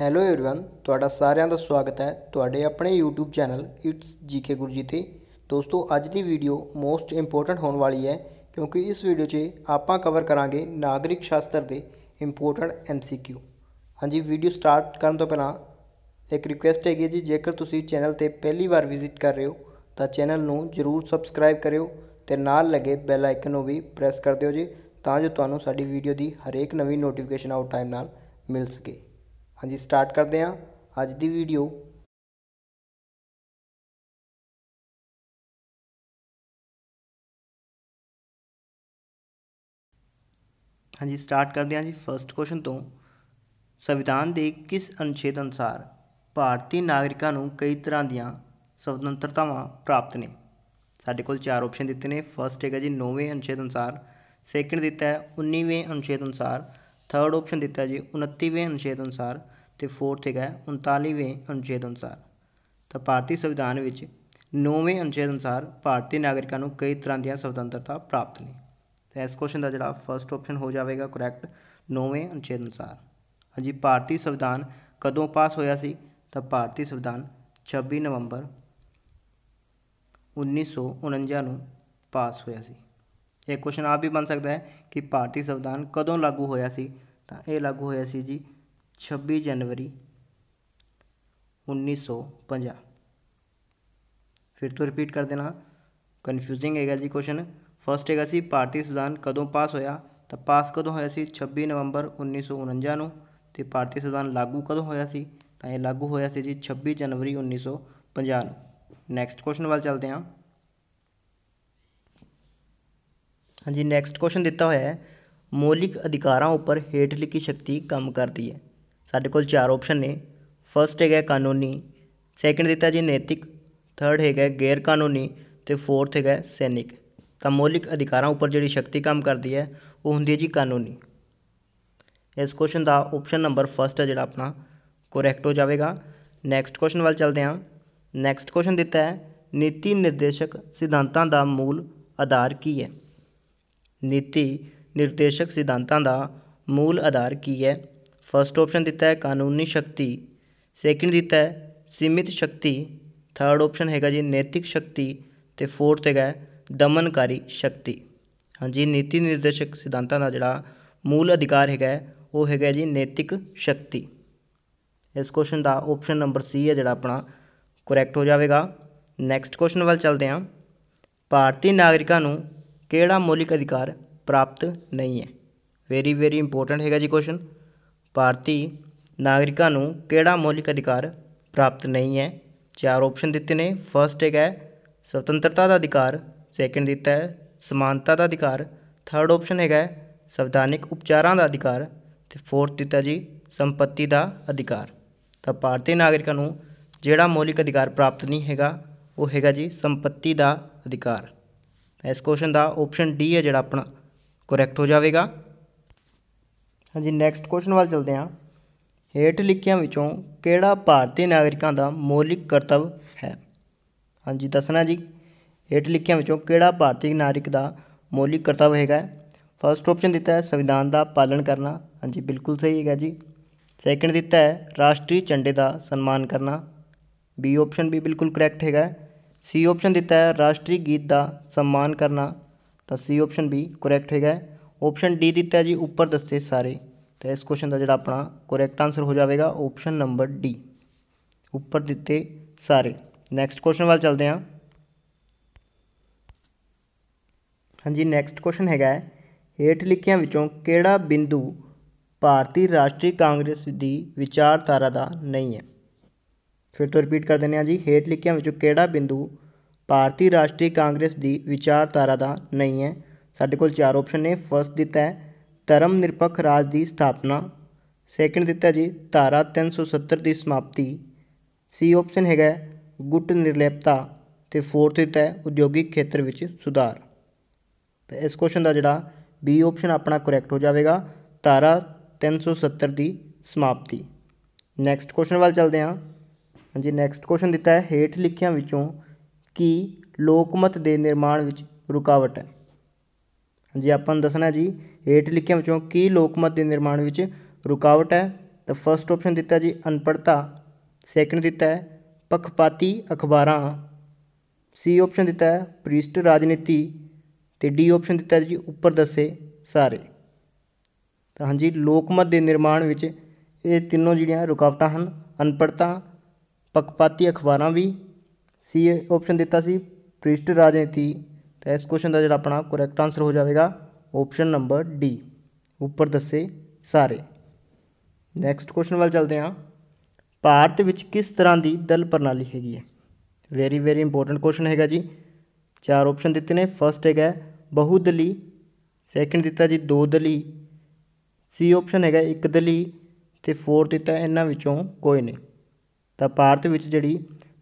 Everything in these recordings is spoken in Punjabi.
ਹੈਲੋ एवरीवन ਤੁਹਾਡਾ ਸਾਰਿਆਂ ਦਾ ਸਵਾਗਤ ਹੈ ਤੁਹਾਡੇ ਆਪਣੇ YouTube channel it's GK Gurji ਤੇ ਦੋਸਤੋ ਅੱਜ ਦੀ ਵੀਡੀਓ ਮੋਸਟ ਇੰਪੋਰਟੈਂਟ ਹੋਣ ਵਾਲੀ ਹੈ ਕਿਉਂਕਿ ਇਸ ਵੀਡੀਓ 'ਚ ਆਪਾਂ ਕਵਰ ਕਰਾਂਗੇ ਨਾਗਰਿਕ ਸ਼ਾਸਤਰ ਦੇ ਇੰਪੋਰਟੈਂਟ MCQ ਹਾਂਜੀ ਵੀਡੀਓ ਸਟਾਰਟ ਕਰਨ ਤੋਂ ਪਹਿਲਾਂ ਇੱਕ ਰਿਕੁਐਸਟ ਹੈਗੀ ਜੀ ਜੇਕਰ ਤੁਸੀਂ ਚੈਨਲ ਤੇ ਪਹਿਲੀ ਵਾਰ ਵਿਜ਼ਿਟ ਕਰ ਰਹੇ ਹੋ ਤਾਂ ਚੈਨਲ ਨੂੰ ਜਰੂਰ ਸਬਸਕ੍ਰਾਈਬ ਕਰਿਓ ਤੇ ਨਾਲ ਲੱਗੇ ਬੈਲ ਆਈਕਨ ਨੂੰ ਵੀ ਪ੍ਰੈਸ ਕਰ ਦਿਓ ਜੀ ਤਾਂ ਜੋ ਤੁਹਾਨੂੰ ਸਾਡੀ ਵੀਡੀਓ ਦੀ ਹਰੇਕ ਨਵੀਂ ਨੋਟੀਫਿਕੇਸ਼ਨ ਆਊਟ ਟਾਈਮ ਨਾਲ ਮਿਲ ਸਕੇ ਹਾਂਜੀ ਸਟਾਰਟ ਕਰਦੇ ਹਾਂ ਅੱਜ ਦੀ ਵੀਡੀਓ ਹਾਂਜੀ ਸਟਾਰਟ ਕਰਦੇ ਹਾਂ ਜੀ ਫਰਸਟ ਕੁਐਸਚਨ ਤੋਂ ਸੰਵਿਧਾਨ ਦੇ ਕਿਸ ਅਨੁਛੇਦ ਅਨੁਸਾਰ ਭਾਰਤੀ ਨਾਗਰਿਕਾਂ ਨੂੰ ਕਈ ਤਰ੍ਹਾਂ ਦੀਆਂ ਸਵਤੰਤਰਤਾਵਾਂ ਪ੍ਰਾਪਤ ਨੇ ਸਾਡੇ ਕੋਲ ਚਾਰ ਆਪਸ਼ਨ ਦਿੱਤੇ ਨੇ ਫਰਸਟ ਹੈਗਾ ਜੀ 9ਵੇਂ ਅਨੁਛੇਦ ਅਨੁਸਾਰ ਸੈਕਿੰਡ ਦਿੱਤਾ ਹੈ 19ਵੇਂ ਅਨੁਛੇਦ ਅਨੁਸਾਰ ਥਰਡ ਆਪਸ਼ਨ ਦਿੱਤਾ ਜੀ 29ਵੇਂ ਅਨੁਛੇਦ ਅਨੁਸਾਰ ਤੇ 4th ਹੈਗਾ 39ਵੇਂ ਅਨੁਛੇਦ ਅਨੁਸਾਰ ਤਾਂ ਭਾਰਤੀ ਸੰਵਿਧਾਨ ਵਿੱਚ 9ਵੇਂ ਅਨੁਛੇਦ ਅਨੁਸਾਰ ਭਾਰਤੀ ਨਾਗਰਿਕਾਂ ਨੂੰ ਕਈ ਤਰ੍ਹਾਂ ਦੀਆਂ ਸੁਤੰਤਰਤਾ ਪ੍ਰਾਪਤ ਨੇ ਤਾਂ ਇਸ ਕੁਐਸਚਨ ਦਾ ਜਿਹੜਾ ਫਰਸਟ ਆਪਸ਼ਨ ਹੋ ਜਾਵੇਗਾ ਕਰੈਕਟ 9ਵੇਂ ਅਨੁਛੇਦ ਅਨੁਸਾਰ ਹਾਂਜੀ ਭਾਰਤੀ ਸੰਵਿਧਾਨ ਕਦੋਂ ਪਾਸ ਹੋਇਆ ਸੀ ਤਾਂ ਭਾਰਤੀ ਸੰਵਿਧਾਨ 26 ਨਵੰਬਰ 1949 ਨੂੰ ਪਾਸ ਹੋਇਆ ਸੀ ਇਹ ਕੁਐਸਚਨ ਆਪ ਵੀ ਬਣ ਸਕਦਾ ਹੈ ਕਿ ਭਾਰਤੀ ਸੰਵਿਧਾਨ ਕਦੋਂ ਲਾਗੂ ਹੋਇਆ ਸੀ ਤਾਂ ਇਹ ਲਾਗੂ ਹੋਇਆ ਸੀ ਜੀ 26 ਜਨਵਰੀ 1950 ਫਿਰ ਤੋਂ ਰਿਪੀਟ ਕਰ ਦੇਣਾ ਕਨਫਿਊਜ਼ਿੰਗ ਹੈਗਾ ਜੀ ਕੁਐਸਚਨ ਫਸਟ ਹੈਗਾ ਸੀ ਭਾਰਤੀ ਸੰਵਿਧਾਨ ਕਦੋਂ ਪਾਸ ਹੋਇਆ ਤਾਂ ਪਾਸ ਕਦੋਂ ਹੋਇਆ ਸੀ 26 ਨਵੰਬਰ 1949 ਨੂੰ ਤੇ ਭਾਰਤੀ ਸੰਵਿਧਾਨ ਲਾਗੂ ਕਦੋਂ ਹੋਇਆ ਸੀ ਤਾਂ ਇਹ ਲਾਗੂ ਹੋਇਆ ਸੀ ਜੀ 26 ਜਨਵਰੀ 1950 ਨੂੰ ਨੈਕਸਟ ਕੁਐਸਚਨ ਵੱਲ ਚੱਲਦੇ ਹਾਂ ਹਾਂਜੀ ਨੈਕਸਟ ਕੁਐਸਚਨ ਦਿੱਤਾ ਹੋਇਆ ਹੈ ਮੌਲਿਕ ਅਧਿਕਾਰਾਂ ਉੱਪਰ ਹੇਠ ਲਿਖੀ ਸ਼ਕਤੀ ਕੰਮ ਕਰਦੀ ਹੈ ਸਾਡੇ ਕੋਲ ਚਾਰ ਆਪਸ਼ਨ ਨੇ ਫਸਟ ਹੈਗਾ ਕਾਨੂੰਨੀ ਸੈਕਿੰਡ ਦਿੱਤਾ ਜੀ ਨੈਤਿਕ ਥਰਡ ਹੈਗਾ ਗੈਰ ਕਾਨੂੰਨੀ ਤੇ ਫੋਰਥ ਹੈਗਾ ਸੈਨਿਕ ਤਾਂ ਮੌਲਿਕ ਅਧਿਕਾਰਾਂ ਉੱਪਰ ਜਿਹੜੀ ਸ਼ਕਤੀ ਕੰਮ ਕਰਦੀ ਹੈ ਉਹ ਹੁੰਦੀ ਹੈ ਜੀ ਕਾਨੂੰਨੀ ਇਸ ਕੁਐਸਚਨ ਦਾ ਆਪਸ਼ਨ ਨੰਬਰ ਫਰਸਟ ਹੈ ਜਿਹੜਾ ਆਪਣਾ ਕਰੈਕਟ ਹੋ ਜਾਵੇਗਾ ਨੈਕਸਟ ਕੁਐਸਚਨ ਵੱਲ ਚੱਲਦੇ ਹਾਂ ਨੈਕਸਟ ਕੁਐਸਚਨ ਦਿੱਤਾ ਹੈ ਨੀਤੀ ਨਿਰਦੇਸ਼ਕ ਸਿਧਾਂਤਾਂ ਦਾ ਮੂਲ ਆਧਾਰ ਕੀ ਹੈ ਨੀਤੀ ਨਿਰਦੇਸ਼ਕ ਸਿਧਾਂਤਾਂ ਦਾ ਮੂਲ ਆਧਾਰ ਕੀ ਹੈ ਫਸਟ ਆਪਸ਼ਨ ਦਿੱਤਾ ਹੈ ਕਾਨੂੰਨੀ ਸ਼ਕਤੀ ਸੈਕਿੰਡ ਦਿੱਤਾ ਹੈ ਸੀਮਿਤ ਸ਼ਕਤੀ ਥਰਡ ਆਪਸ਼ਨ ਹੈਗਾ ਜੀ ਨੈਤਿਕ ਸ਼ਕਤੀ ਤੇ ਫੋਰਥ ਹੈਗਾ ਦਮਨਕਾਰੀ ਸ਼ਕਤੀ ਹਾਂਜੀ ਨੀਤੀ ਨਿਰਦੇਸ਼ਕ ਸਿਧਾਂਤਾਂ ਦਾ ਜਿਹੜਾ ਮੂਲ ਅਧਿਕਾਰ ਹੈਗਾ ਉਹ ਹੈਗਾ ਜੀ ਨੈਤਿਕ ਸ਼ਕਤੀ ਇਸ ਕੁਐਸਚਨ ਦਾ ਆਪਸ਼ਨ ਨੰਬਰ ਸੀ ਹੈ ਜਿਹੜਾ ਆਪਣਾ ਕਰੈਕਟ ਹੋ ਜਾਵੇਗਾ ਨੈਕਸਟ ਕੁਐਸਚਨ ਵੱਲ ਚੱਲਦੇ ਹਾਂ ਭਾਰਤੀ ਨਾਗਰਿਕਾਂ ਨੂੰ ਕਿਹੜਾ ਮੌਲਿਕ ਅਧਿਕਾਰ ਪ੍ਰਾਪਤ ਨਹੀਂ ਹੈ ਵੈਰੀ ਵੈਰੀ ਇੰਪੋਰਟੈਂਟ ਹੈਗਾ ਜੀ ਕੁਐਸਚਨ ਭਾਰਤੀ ਨਾਗਰਿਕਾਂ ਨੂੰ ਕਿਹੜਾ ਮੌਲਿਕ ਅਧਿਕਾਰ ਪ੍ਰਾਪਤ ਨਹੀਂ ਹੈ ਚਾਰ ਆਪਸ਼ਨ ਦਿੱਤੇ ਨੇ ਫਰਸਟ ਹੈਗਾ ਸਵਤੰਤਰਤਾ ਸੁਤੰਤਰਤਾ ਦਾ ਅਧਿਕਾਰ ਸੈਕਿੰਡ ਦਿੱਤਾ ਹੈ ਸਮਾਨਤਾ ਦਾ ਅਧਿਕਾਰ ਥਰਡ ਆਪਸ਼ਨ ਹੈਗਾ ਸੰਵਿਧਾਨਿਕ ਉਪਚਾਰਾਂ ਦਾ ਅਧਿਕਾਰ ਤੇ ਫੋਰਥ ਦਿੱਤਾ ਜੀ ਸੰਪਤੀ ਦਾ ਅਧਿਕਾਰ ਤਾਂ ਭਾਰਤੀ ਨਾਗਰਿਕਾਂ ਨੂੰ ਜਿਹੜਾ ਮੌਲਿਕ ਅਧਿਕਾਰ ਪ੍ਰਾਪਤ ਨਹੀਂ ਹੈਗਾ ਉਹ ਹੈਗਾ ਜੀ ਸੰਪਤੀ ਦਾ ਅਧਿਕਾਰ ਇਸ ਕੁਐਸਚਨ ਦਾ ਆਪਸ਼ਨ ਡੀ ਹੈ ਜਿਹੜਾ ਆਪਣਾ ਕਰੈਕਟ ਹੋ ਜਾਵੇਗਾ ਹਾਂਜੀ ਨੈਕਸਟ ਕੁਐਸਚਨ ਵੱਲ ਚਲਦੇ ਹਾਂ ਹੇਠ ਲਿਖਿਆਂ ਵਿੱਚੋਂ ਕਿਹੜਾ ਭਾਰਤੀ ਨਾਗਰਿਕਾਂ ਦਾ ਮੌਲਿਕ ਕਰਤੱਵ ਹੈ ਹਾਂਜੀ ਦੱਸਣਾ ਜੀ ਹੇਠ ਲਿਖਿਆਂ ਵਿੱਚੋਂ ਕਿਹੜਾ ਭਾਰਤੀ ਨਾਗਰਿਕ ਦਾ ਮੌਲਿਕ ਕਰਤੱਵ ਹੈਗਾ ਫਰਸਟ ਆਪਸ਼ਨ ਦਿੱਤਾ ਹੈ ਸੰਵਿਧਾਨ ਦਾ ਪਾਲਣ ਕਰਨਾ ਹਾਂਜੀ ਬਿਲਕੁਲ ਸਹੀ ਹੈਗਾ ਜੀ ਸੈਕੰਡ ਦਿੱਤਾ ਹੈ ਰਾਸ਼ਟਰੀ ਝੰਡੇ ਦਾ ਸਨਮਾਨ ਕਰਨਾ ਬੀ ਆਪਸ਼ਨ ਵੀ ਬਿਲਕੁਲ ਕਰੈਕਟ ਹੈਗਾ सी ऑप्शन देता है राष्ट्रीय गीत का सम्मान करना तो सी ऑप्शन भी करेक्ट हैगा ਆਪਸ਼ਨ ਡੀ ਦਿੱਤਾ ਜੀ ਉੱਪਰ ਦੱਸੇ ਸਾਰੇ ਤਾਂ ਇਸ ਕੁਐਸਚਨ ਦਾ ਜਿਹੜਾ ਆਪਣਾ ਕਰੈਕਟ ਆਨਸਰ ਹੋ ਜਾਵੇਗਾ ਆਪਸ਼ਨ ਨੰਬਰ ਡੀ ਉੱਪਰ ਦਿੱਤੇ ਸਾਰੇ ਨੈਕਸਟ ਕੁਐਸਚਨ ਵੱਲ ਚੱਲਦੇ ਹਾਂ ਹਾਂਜੀ ਨੈਕਸਟ ਕੁਐਸਚਨ ਹੈਗਾ ਹੇਠ ਲਿਖਿਆਂ ਵਿੱਚੋਂ ਕਿਹੜਾ ਬਿੰਦੂ ਭਾਰਤੀ ਰਾਸ਼ਟਰੀ ਕਾਂਗਰਸ ਦੀ ਵਿਚਾਰਧਾਰਾ ਦਾ ਨਹੀਂ ਹੈ ਫਿਰ ਤੋਂ ਰਿਪੀਟ ਕਰ ਦਿੰਦੇ ਹਾਂ ਜੀ ਹੇਠ ਲਿਖਿਆਂ ਵਿੱਚੋਂ ਕਿਹੜਾ ਬਿੰਦੂ ਭਾਰਤੀ ਰਾਸ਼ਟਰੀ ਕਾਂਗਰਸ ਦੀ ਵਿਚਾਰਧਾਰਾ ਦਾ ਨਹੀਂ ਹੈ ਸਾਡੇ ਕੋਲ ਚਾਰ ਆਪਸ਼ਨ ਨੇ ਫਸਟ ਦਿੱਤਾ ਹੈ ਧਰਮ ਨਿਰਪੱਖ ਰਾਜ ਦੀ ਸਥਾਪਨਾ ਸੈਕਿੰਡ ਦਿੱਤਾ ਜੀ ਧਾਰਾ 370 ਦੀ ਸਮਾਪਤੀ ਸੀ ਆਪਸ਼ਨ ਹੈਗਾ ਗੁੱਟ ਨਿਰਲੇਪਤਾ ਤੇ ਫੋਰਥ ਦਿੱਤਾ ਹੈ ਉਦਯੋਗਿਕ ਖੇਤਰ ਵਿੱਚ ਸੁਧਾਰ ਤੇ ਇਸ ਕੁਐਸਚਨ ਦਾ ਜਿਹੜਾ ਬੀ ਆਪਸ਼ਨ ਆਪਣਾ ਕਰੈਕਟ ਹੋ ਜਾਵੇਗਾ ਧਾਰਾ 370 ਦੀ ਸਮਾਪਤੀ ਨੈਕਸਟ ਕੁਐਸਚਨ ਵੱਲ ਚੱਲਦੇ ਹਾਂ ਹਾਂਜੀ ਨੈਕਸਟ ਕੁਐਸਚਨ ਦਿੱਤਾ ਹੈ ਹੇਠ ਲਿਖਿਆਂ ਵਿੱਚੋਂ ਕੀ ਲੋਕਮਤ ਦੇ ਨਿਰਮਾਣ ਵਿੱਚ ਰੁਕਾਵਟ ਹੈ ਹਾਂਜੀ ਆਪਾਂ ਨੂੰ ਦੱਸਣਾ ਜੀ ਏਟ ਲਿਖਿਆਂ ਵਿੱਚੋਂ ਕੀ ਲੋਕਮਤ ਦੇ ਨਿਰਮਾਣ ਵਿੱਚ ਰੁਕਾਵਟ ਹੈ ਤਾਂ ਫਰਸਟ ਆਪਸ਼ਨ ਦਿੱਤਾ ਜੀ ਅਨਪੜਤਾ ਸੈਕਿੰਡ ਦਿੱਤਾ ਹੈ ਪੱਖਪਾਤੀ ਅਖਬਾਰਾਂ ਸੀ ਆਪਸ਼ਨ ਦਿੱਤਾ ਹੈ ਪ੍ਰਿਸ਼ਟ ਰਾਜਨੀਤੀ ਤੇ ਡੀ ਆਪਸ਼ਨ ਦਿੱਤਾ ਜੀ ਉੱਪਰ ਦੱਸੇ ਸਾਰੇ ਤਾਂ ਹਾਂਜੀ ਲੋਕਮਤ ਦੇ ਨਿਰਮਾਣ ਵਿੱਚ ਇਹ ਤਿੰਨੋਂ ਜਿਹੜੀਆਂ ਰੁਕਾਵਟਾਂ ਹਨ ਅਨਪੜਤਾ ਪੱਖਪਾਤੀ ਅਖਬਾਰਾਂ ਵੀ ਸੀ ਆਪਸ਼ਨ ਦਿੱਤਾ ਸੀ ਪ੍ਰਿਸ਼ਟ ਰਾਜਨੀਤੀ ਤਾਂ ਇਸ ਕੁਐਸਚਨ ਦਾ ਜਿਹੜਾ ਆਪਣਾ ਕਰੈਕਟ ਆਨਸਰ ਹੋ ਜਾਵੇਗਾ ਆਪਸ਼ਨ ਨੰਬਰ ਡੀ ਉੱਪਰ ਦੱਸੇ ਸਾਰੇ ਨੈਕਸਟ ਕੁਐਸਚਨ ਵੱਲ ਚਲਦੇ ਹਾਂ ਭਾਰਤ ਵਿੱਚ ਕਿਸ ਤਰ੍ਹਾਂ ਦੀ ਦਲ ਪ੍ਰਣਾਲੀ ਹੈਗੀ ਹੈ ਵੈਰੀ ਵੈਰੀ ਇੰਪੋਰਟੈਂਟ ਕੁਐਸਚਨ ਹੈਗਾ ਜੀ ਚਾਰ ਆਪਸ਼ਨ ਦਿੱਤੇ ਨੇ ਫਰਸਟ ਹੈਗਾ ਬਹੁਦਲੀ ਸੈਕੰਡ ਦਿੱਤਾ ਜੀ ਦੋ ਦਲੀ ਸੀ ਆਪਸ਼ਨ ਹੈਗਾ ਇੱਕ ਦਲੀ ਤੇ ਫੋਰਥ ਦਿੱਤਾ ਇਹਨਾਂ ਵਿੱਚੋਂ ਕੋਈ ਨਹੀਂ ਤਾਂ ਭਾਰਤ ਵਿੱਚ ਜਿਹੜੀ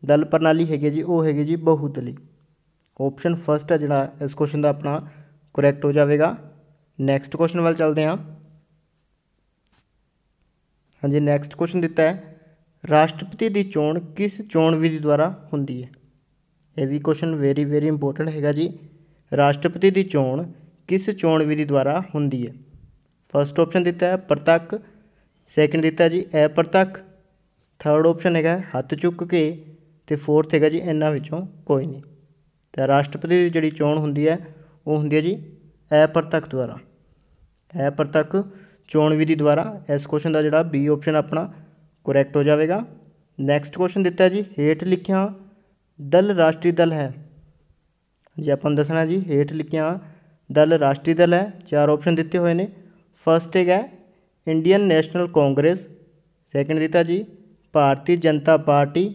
ਦਲ ਪ੍ਰਣਾਲੀ ਹੈਗੀ ਜੀ ਉਹ ਹੈਗੀ ਜੀ ਬਹੁਦਲੀ ਆਪਸ਼ਨ ਫਸਟ ਹੈ ਜਿਹੜਾ ਇਸ ਕੁਐਸਚਨ ਦਾ ਆਪਣਾ ਕਰੈਕਟ ਹੋ ਜਾਵੇਗਾ ਨੈਕਸਟ ਕੁਐਸਚਨ ਵੱਲ ਚੱਲਦੇ ਹਾਂ ਹਾਂਜੀ ਨੈਕਸਟ ਕੁਐਸਚਨ ਦਿੱਤਾ ਹੈ ਰਾਸ਼ਟਰਪਤੀ ਦੀ ਚੋਣ ਕਿਸ ਚੋਣ ਵਿਧੀ ਦੁਆਰਾ ਹੁੰਦੀ ਹੈ ਇਹ ਵੀ ਕੁਐਸਚਨ ਵੈਰੀ ਵੈਰੀ ਇੰਪੋਰਟੈਂਟ ਹੈਗਾ ਜੀ ਰਾਸ਼ਟਰਪਤੀ ਦੀ ਚੋਣ ਕਿਸ ਚੋਣ ਵਿਧੀ ਦੁਆਰਾ ਹੁੰਦੀ ਹੈ ਫਸਟ ਆਪਸ਼ਨ ਦਿੱਤਾ ਹੈ ਪ੍ਰਤੱਖ ਸੈਕੰਡ ਦਿੱਤਾ ਜੀ ਅਪ੍ਰਤੱਖ ਥਰਡ ਆਪਸ਼ਨ ਹੈਗਾ ਹੱਥ ਚੁੱਕ ਕੇ ਤੇ ਫੋਰਥ ਹੈਗਾ ਜੀ ਇਹਨਾਂ ਵਿੱਚੋਂ ਕੋਈ ਨਹੀਂ ਤੇ ਰਾਸ਼ਟਰਪਤੀ ਦੀ ਜਿਹੜੀ ਚੋਣ ਹੁੰਦੀ ਹੈ ਉਹ ਹੁੰਦੀ ਹੈ ਜੀ ਅਪਰਤਕ ਦੁਆਰਾ ਅਪਰਤਕ ਚੋਣ ਵਿਧੀ ਦੁਆਰਾ ਇਸ ਕੁਐਸਚਨ ਦਾ ਜਿਹੜਾ ਬੀ ਆਪਸ਼ਨ ਆਪਣਾ ਕਰੈਕਟ ਹੋ ਜਾਵੇਗਾ ਨੈਕਸਟ ਕੁਐਸਚਨ ਦਿੱਤਾ ਜੀ ਹੇਠ ਲਿਖਿਆ ਦਲ ਰਾਸ਼ਟਰੀ ਦਲ ਹੈ ਜੀ ਆਪਾਂ ਨੂੰ ਦੱਸਣਾ ਜੀ ਹੇਠ ਲਿਖਿਆ ਦਲ ਰਾਸ਼ਟਰੀ ਦਲ ਹੈ ਚਾਰ ਆਪਸ਼ਨ ਦਿੱਤੇ ਹੋਏ ਨੇ ਫਰਸਟ ਹੈਗਾ ਇੰਡੀਅਨ ਨੈਸ਼ਨਲ ਕਾਂਗਰਸ ਸੈਕੰਡ ਦਿੱਤਾ ਜੀ Bharatiya Janata party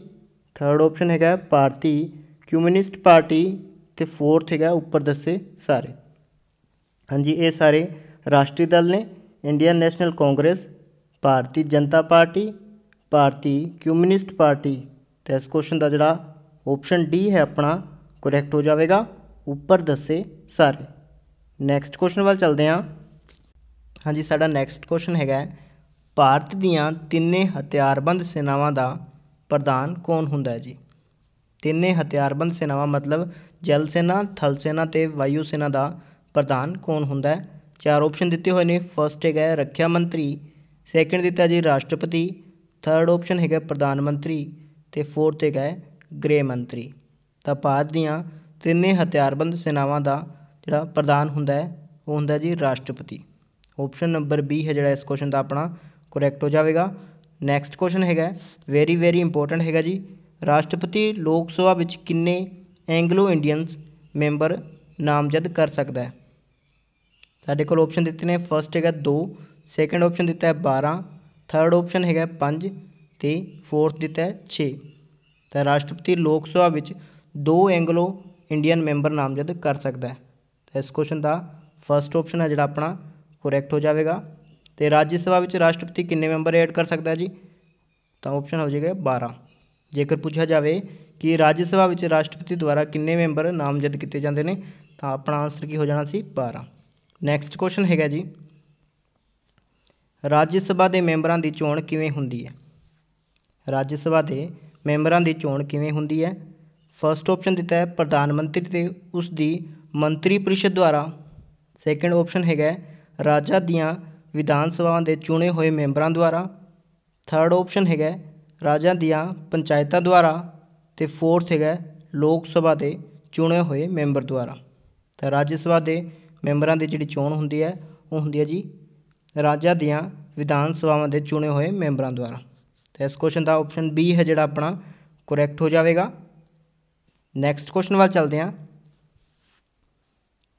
third option ਹੈਗਾ ਭਾਰਤੀ ਕਮਿਊਨਿਸਟ ਪਾਰਟੀ ਤੇ ਫੋਰਥ ਹੈਗਾ ਉੱਪਰ ਦੱਸੇ ਸਾਰੇ ਹਾਂਜੀ ਇਹ ਸਾਰੇ ਰਾਸ਼ਟਰੀ ਦਲ ਨੇ Indian National Congress Bharatiya Janata party Bharatiya communist party ਤੇ ਇਸ ਕੁਐਸਚਨ ਦਾ ਜਿਹੜਾ ਆਪਸ਼ਨ ਡੀ ਹੈ ਆਪਣਾ ਕਰੈਕਟ ਹੋ ਜਾਵੇਗਾ ਉੱਪਰ ਦੱਸੇ ਸਾਰੇ ਨੈਕਸਟ ਕੁਐਸਚਨ ਵੱਲ ਚੱਲਦੇ ਹਾਂ ਹਾਂਜੀ ਸਾਡਾ ਨੈਕਸਟ ਕੁਐਸਚਨ ਹੈਗਾ ਭਾਰਤ ਦੀਆਂ ਤਿੰਨੇ ਹਥਿਆਰਬੰਦ ਸੈਨਾਵਾਂ ਦਾ ਪ੍ਰਧਾਨ ਕੌਣ ਹੁੰਦਾ ਹੈ ਜੀ ਤਿੰਨੇ ਹਥਿਆਰਬੰਦ ਸੈਨਾਵਾਂ ਮਤਲਬ ਜਲ ਸੈਨਾ ਥਲ ਸੈਨਾ ਤੇ ਵਾਯੂ ਸੈਨਾ ਦਾ ਪ੍ਰਧਾਨ ਕੌਣ ਹੁੰਦਾ ਹੈ ਚਾਰ ਆਪਸ਼ਨ ਦਿੱਤੇ ਹੋਏ ਨੇ ਫਰਸਟ ਹੈਗਾ ਰੱਖਿਆ ਮੰਤਰੀ ਸੈਕੰਡ ਦਿੱਤਾ ਜੀ ਰਾਸ਼ਟਰਪਤੀ ਥਰਡ ਆਪਸ਼ਨ ਹੈਗਾ ਪ੍ਰਧਾਨ ਮੰਤਰੀ ਤੇ ਫੋਰਥ ਹੈਗਾ ਗ੍ਰਹਿ ਮੰਤਰੀ ਤਾਂ ਭਾਰਤ ਦੀਆਂ ਤਿੰਨੇ ਹਥਿਆਰਬੰਦ ਸੈਨਾਵਾਂ ਦਾ ਜਿਹੜਾ ਪ੍ਰਧਾਨ ਹੁੰਦਾ ਹੈ ਉਹ ਹੁੰਦਾ ਜੀ ਰਾਸ਼ਟਰਪਤੀ ਆਪਸ਼ਨ ਨੰਬਰ B ਹੈ ਜਿਹੜਾ ਇਸ ਕੁਐਸਚਨ ਦਾ ਆਪਣਾ ਕਰੈਕਟ ਹੋ ਜਾਵੇਗਾ ਨੈਕਸਟ ਕੁਐਸਚਨ ਹੈਗਾ ਵੈਰੀ ਵੈਰੀ ਇੰਪੋਰਟੈਂਟ ਹੈਗਾ ਜੀ ਰਾਸ਼ਟਰਪਤੀ ਲੋਕ ਸਭਾ ਵਿੱਚ ਕਿੰਨੇ ਐਂਗਲੋ ਇੰਡੀਅਨਸ ਮੈਂਬਰ ਨਾਮਜ਼ਦ ਕਰ ਸਕਦਾ ਹੈ ਸਾਡੇ ਕੋਲ ਆਪਸ਼ਨ ਦਿੱਤੇ ਨੇ ਫਰਸਟ ਹੈਗਾ 2 ਸੈਕੰਡ ਆਪਸ਼ਨ ਦਿੱਤਾ ਹੈ 12 ਥਰਡ ਆਪਸ਼ਨ ਹੈਗਾ 5 ਤੇ ਫੋਰਥ ਦਿੱਤਾ ਹੈ 6 ਤਾਂ ਰਾਸ਼ਟਰਪਤੀ ਲੋਕ ਸਭਾ ਵਿੱਚ ਦੋ ਐਂਗਲੋ ਇੰਡੀਅਨ ਮੈਂਬਰ ਨਾਮਜ਼ਦ ਕਰ ਸਕਦਾ ਹੈ ਤਾਂ ਇਸ ਕੁਐਸਚਨ ਦਾ ਫਰਸਟ ਆਪਸ਼ਨ ਹੈ ਜਿਹੜਾ ਆਪਣਾ ਕਰੈਕਟ ਹੋ ਜਾਵੇਗਾ ਤੇ ਰਾਜ ਸਭਾ ਵਿੱਚ ਰਾਸ਼ਟਰਪਤੀ ਕਿੰਨੇ ਮੈਂਬਰ ਐਡ ਕਰ ਸਕਦਾ ਹੈ ਜੀ ਤਾਂ ਆਪਸ਼ਨ ਹੋ ਜਾਏਗਾ 12 ਜੇਕਰ ਪੁੱਛਿਆ ਜਾਵੇ ਕਿ ਰਾਜ ਸਭਾ ਵਿੱਚ ਰਾਸ਼ਟਰਪਤੀ ਦੁਆਰਾ ਕਿੰਨੇ ਮੈਂਬਰ ਨਾਮਜ਼ਦ ਕੀਤੇ ਜਾਂਦੇ ਨੇ ਤਾਂ ਆਪਣਾ ਆਨਸਰ ਕੀ ਹੋ ਜਾਣਾ ਸੀ 12 ਨੈਕਸਟ ਕੁਐਸਚਨ ਹੈਗਾ ਜੀ ਰਾਜ ਸਭਾ ਦੇ ਮੈਂਬਰਾਂ ਦੀ ਚੋਣ ਕਿਵੇਂ ਹੁੰਦੀ ਹੈ ਰਾਜ ਸਭਾ ਦੇ ਮੈਂਬਰਾਂ ਦੀ ਚੋਣ ਕਿਵੇਂ ਹੁੰਦੀ ਹੈ ਫਰਸਟ ਆਪਸ਼ਨ ਦਿੱਤਾ ਹੈ ਪ੍ਰਧਾਨ ਮੰਤਰੀ ਤੇ ਉਸ ਦੀ ਮੰਤਰੀ ਪਰਿਸ਼ਦ ਦੁਆਰਾ ਸੈਕੰਡ ਆਪਸ਼ਨ ਹੈਗਾ ਰਾਜਾਂ ਦੀਆਂ ਵਿਧਾਨ ਸਭਾਵਾਂ ਦੇ ਚੁਣੇ ਹੋਏ ਮੈਂਬਰਾਂ ਦੁਆਰਾ ਥਰਡ ਆਪਸ਼ਨ ਹੈਗਾ ਰਾਜਾਂ ਦੀਆਂ ਪੰਚਾਇਤਾਂ ਦੁਆਰਾ ਤੇ ਫੋਰਥ ਹੈਗਾ ਲੋਕ ਸਭਾ ਦੇ ਚੁਣੇ ਹੋਏ ਮੈਂਬਰ ਦੁਆਰਾ ਤਾਂ ਰਾਜ ਸਭਾ ਦੇ ਮੈਂਬਰਾਂ ਦੀ ਜਿਹੜੀ ਚੋਣ ਹੁੰਦੀ ਹੈ ਉਹ ਹੁੰਦੀ ਹੈ ਜੀ ਰਾਜਾਂ ਦੀਆਂ ਵਿਧਾਨ ਸਭਾਵਾਂ ਦੇ ਚੁਣੇ ਹੋਏ ਮੈਂਬਰਾਂ ਦੁਆਰਾ ਤਾਂ ਇਸ ਕੁਐਸਚਨ ਦਾ ਆਪਸ਼ਨ ਬੀ ਹੈ ਜਿਹੜਾ ਆਪਣਾ ਕਰੈਕਟ ਹੋ ਜਾਵੇਗਾ ਨੈਕਸਟ ਕੁਐਸਚਨ ਵੱਲ ਚੱਲਦੇ ਹਾਂ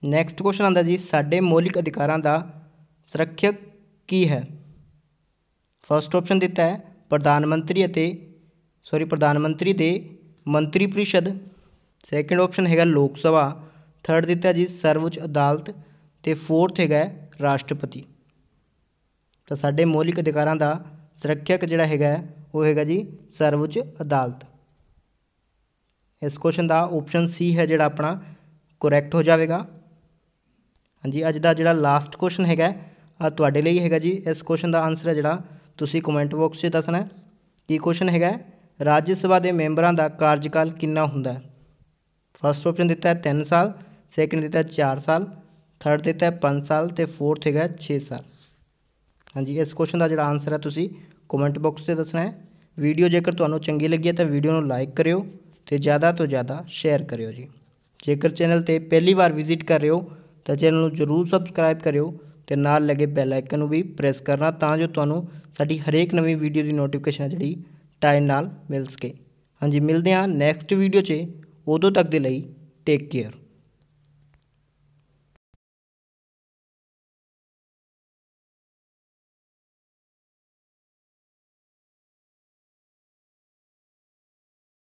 ਨੈਕਸਟ ਕੁਐਸਚਨ ਆਂਦਾ ਜੀ ਸਾਡੇ ਮੌਲਿਕ ਅਧਿਕਾਰਾਂ ਦਾ ਸੁਰੱਖਿਅਕ ਕੀ ਹੈ ਫਰਸਟ ਆਪਸ਼ਨ ਦਿੱਤਾ ਹੈ ਪ੍ਰਧਾਨ ਮੰਤਰੀ ਅਤੇ ਸੌਰੀ ਪ੍ਰਧਾਨ ਮੰਤਰੀ ਦੇ ਮੰਤਰੀ ਪ੍ਰੀਸ਼ਦ ਸੈਕੰਡ ਆਪਸ਼ਨ ਹੈਗਾ ਲੋਕ ਸਭਾ ਥਰਡ ਦਿੱਤਾ ਜੀ ਸਰਵਉੱਚ ਅਦਾਲਤ ਤੇ ਫੋਰਥ ਹੈਗਾ ਰਾਸ਼ਟਰਪਤੀ ਤਾਂ ਸਾਡੇ ਮੌਲਿਕ ਅਧਿਕਾਰਾਂ ਦਾ ਸੁਰੱਖਿਅਕ ਜਿਹੜਾ ਹੈਗਾ ਉਹ ਹੈਗਾ ਜੀ ਸਰਵਉੱਚ ਅਦਾਲਤ ਇਸ ਕੁਐਸਚਨ ਦਾ ਆਪਸ਼ਨ ਸੀ ਹੈ ਜਿਹੜਾ ਆਪਣਾ ਕਰੈਕਟ ਹੋ ਜਾਵੇਗਾ ਹਾਂਜੀ ਅੱਜ ਦਾ ਜਿਹੜਾ ਲਾਸਟ ਕੁਐਸਚਨ ਹੈਗਾ ਆ ਤੁਹਾਡੇ ਲਈ ਹੈਗਾ ਜੀ ਇਸ ਕੁਐਸਚਨ ਦਾ ਆਨਸਰ ਹੈ ਜਿਹੜਾ ਤੁਸੀਂ ਕਮੈਂਟ ਬਾਕਸ 'ਚ ਦੱਸਣਾ ਕੀ ਕੁਐਸਚਨ ਹੈਗਾ ਰਾਜ ਸਭਾ ਦੇ ਮੈਂਬਰਾਂ ਦਾ ਕਾਰਜਕਾਲ ਕਿੰਨਾ ਹੁੰਦਾ ਹੈ ਫਸਟ ਆਪਸ਼ਨ ਦਿੱਤਾ ਹੈ 3 ਸਾਲ ਸੈਕੰਡ ਦਿੱਤਾ ਹੈ 4 ਸਾਲ ਥਰਡ ਦਿੱਤਾ ਹੈ 5 ਸਾਲ ਤੇ ਫੋਰਥ ਹੈਗਾ 6 ਸਾਲ ਹਾਂਜੀ ਇਸ ਕੁਐਸਚਨ ਦਾ ਜਿਹੜਾ ਆਨਸਰ ਹੈ ਤੁਸੀਂ ਕਮੈਂਟ ਬਾਕਸ ਤੇ ਦੱਸਣਾ ਹੈ ਵੀਡੀਓ ਜੇਕਰ ਤੁਹਾਨੂੰ ਚੰਗੀ ਲੱਗੀ ਹੈ ਤਾਂ ਵੀਡੀਓ ਨੂੰ ਲਾਈਕ ਕਰਿਓ ਤੇ ਜ਼ਿਆਦਾ ਤੋਂ ਜ਼ਿਆਦਾ ਸ਼ੇਅਰ ਕਰਿਓ ਜੀ ਜੇਕਰ ਚੈਨਲ ਤੇ ਪਹਿਲੀ ਵਾਰ ਵਿਜ਼ਿਟ ਕਰ ਰਹੇ ਹੋ ਤਾਂ ਚੈਨਲ ਨੂੰ ਜ਼ਰੂਰ ਸਬਸਕ੍ਰਾਈਬ ਕਰਿਓ ਤੇ ਨਾਲ ਲੱਗੇ ਬੈਲ ਆਈਕਨ ਨੂੰ ਵੀ ਪ੍ਰੈਸ ਕਰਨਾ ਤਾਂ ਜੋ ਤੁਹਾਨੂੰ ਸਾਡੀ ਹਰੇਕ ਨਵੀਂ ਵੀਡੀਓ ਦੀ ਨੋਟੀਫਿਕੇਸ਼ਨ ਜਿਹੜੀ ਟਾਈਮ ਨਾਲ ਮਿਲ ਸਕੇ ਹਾਂਜੀ ਮਿਲਦੇ ਹਾਂ ਨੈਕਸਟ ਵੀਡੀਓ 'ਚ ਉਦੋਂ ਤੱਕ ਦੇ ਲਈ ਟੇਕ ਕੇਅਰ